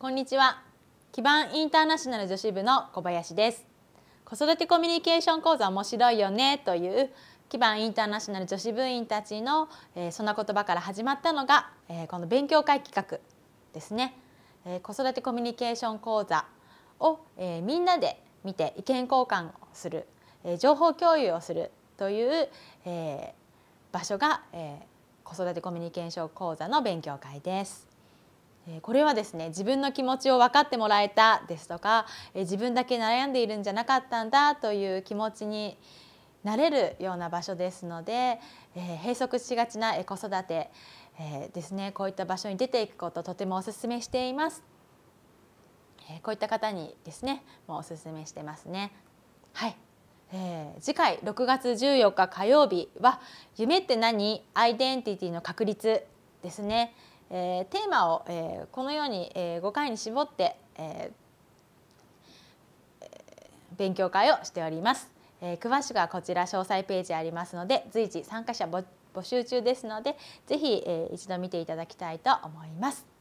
こんにちは基盤インターナショナル女子部の小林です子育てコミュニケーション講座面白いよねという基盤インターナショナル女子部員たちの、えー、そんな言葉から始まったのが、えー、この勉強会企画ですね、えー、子育てコミュニケーション講座を、えみんなで見て意見交換をする、え情報共有をするという、え場所が、え子育てコミュニケーション講座の勉強会です。これはですね自分の気持ちを分かってもらえたですとか自分だけ悩んでいるんじゃなかったんだという気持ちになれるような場所ですので、え閉塞しがちな子育て、えですねこういった場所に出ていくこととてもお勧めしています、えこういった方にですねもうお勧めしてますねはい、えー、次回6月14日火曜日は夢って何アイデンティティの確立ですねえー、テーマを、えー、このように、えー、5回に絞って、えー、勉強会をしております、えー、詳しくはこちら詳細ページありますので随時参加者募集中ですのでぜひ、えー、一度見ていただきたいと思います。